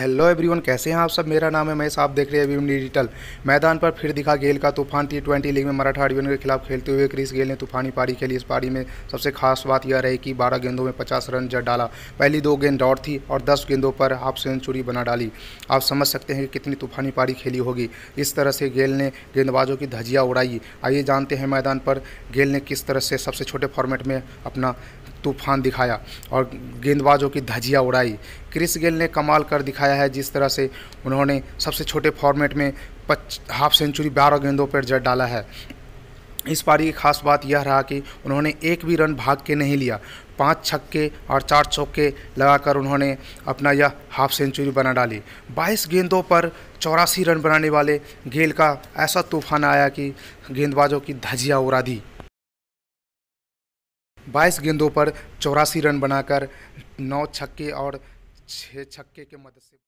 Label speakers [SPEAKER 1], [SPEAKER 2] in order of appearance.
[SPEAKER 1] hello everyone कैसे हैं आप सब मेरा नाम है महेश आप देख रहे हैं अभी डिजिटल मैदान पर फिर दिखा गेल का तूफान टी ट्वेंटी लीग में मराठा अडविन के खिलाफ खेलते हुए क्रिस गेल ने तूफानी पारी खेली इस पारी में सबसे खास बात यह रही कि 12 गेंदों में 50 रन जड़ डाला पहली दो गेंद डॉट थी और दस गेंदों पर हाफ सेंचुरी बना डाली आप समझ सकते हैं कि कितनी तूफानी पारी खेली होगी इस तरह से गेल ने गेंदबाजों की धजिया उड़ाई आइए जानते हैं मैदान पर गेल ने किस तरह से सबसे छोटे फॉर्मेट में अपना तूफान दिखाया और गेंदबाजों की धजिया उड़ाई क्रिस गेल ने कमाल कर दिखाया है जिस तरह से उन्होंने सबसे छोटे फॉर्मेट में पच हाफ सेंचुरी बारह गेंदों पर जट डाला है इस पारी की खास बात यह रहा कि उन्होंने एक भी रन भाग के नहीं लिया पांच छक्के और चार चौके लगाकर उन्होंने अपना यह हाफ सेंचुरी बना डाली 22 गेंदों पर चौरासी रन बनाने वाले गेल का ऐसा तूफान आया कि गेंदबाजों की धजिया उड़ा दी बाईस गेंदों पर चौरासी रन बनाकर नौ छक्के और छः छक्के के मदद से